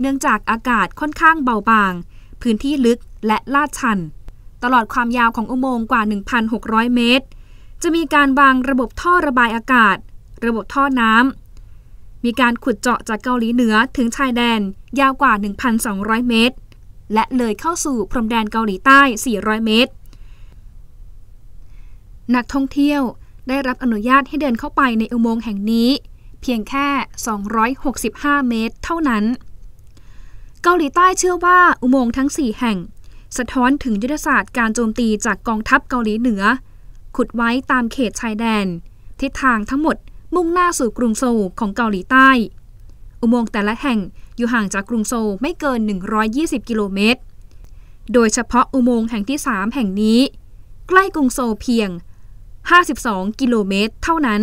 เนื่องจากอากาศค่อนข้างเบาบาง พื้นที่ลึกและลาดชัน ตลอดความยาวของอุโมงค์กว่า 1,600 เมตร จะมีการวางระบบท่อระบายอากาศ ระบบท่อน้ำมีการขุดเจาะจากเกาหลีเหนือถึงชายแดนยาวกว่า 1,200 เมตร และเลยเข้าสู่พรมแดนเกาหลีใต้ 400 เมตร นักท่องเที่ยวได้รับอนุญาตให้เดินเข้าไปในอุโมงค์แห่งนี้ เพียงแค่ 265 เมตร เท่านั้นเกาหลีใต้เชื่อว่าอุโมงค์ทั้ง 4 แห่งสะท้อนถึงยุทธศาสตร์การโจมตีจากกองทัพเกาหลีเหนือ ขุดไว้ตามเขตชายแดนทิศทางทั้งหมดมุ่งหน้าสู่กรุงโซลของเกาหลีใต้ อุโมงค์แต่ละแห่งอยู่ห่างจากกรุงโซลไม่เกิน 120 กิโลเมตร โดยเฉพาะอุโมงค์แห่งที่ 3 แห่งนี้ ใกล้กรุงโซลเพียง 52 กิโลเมตรเท่านั้น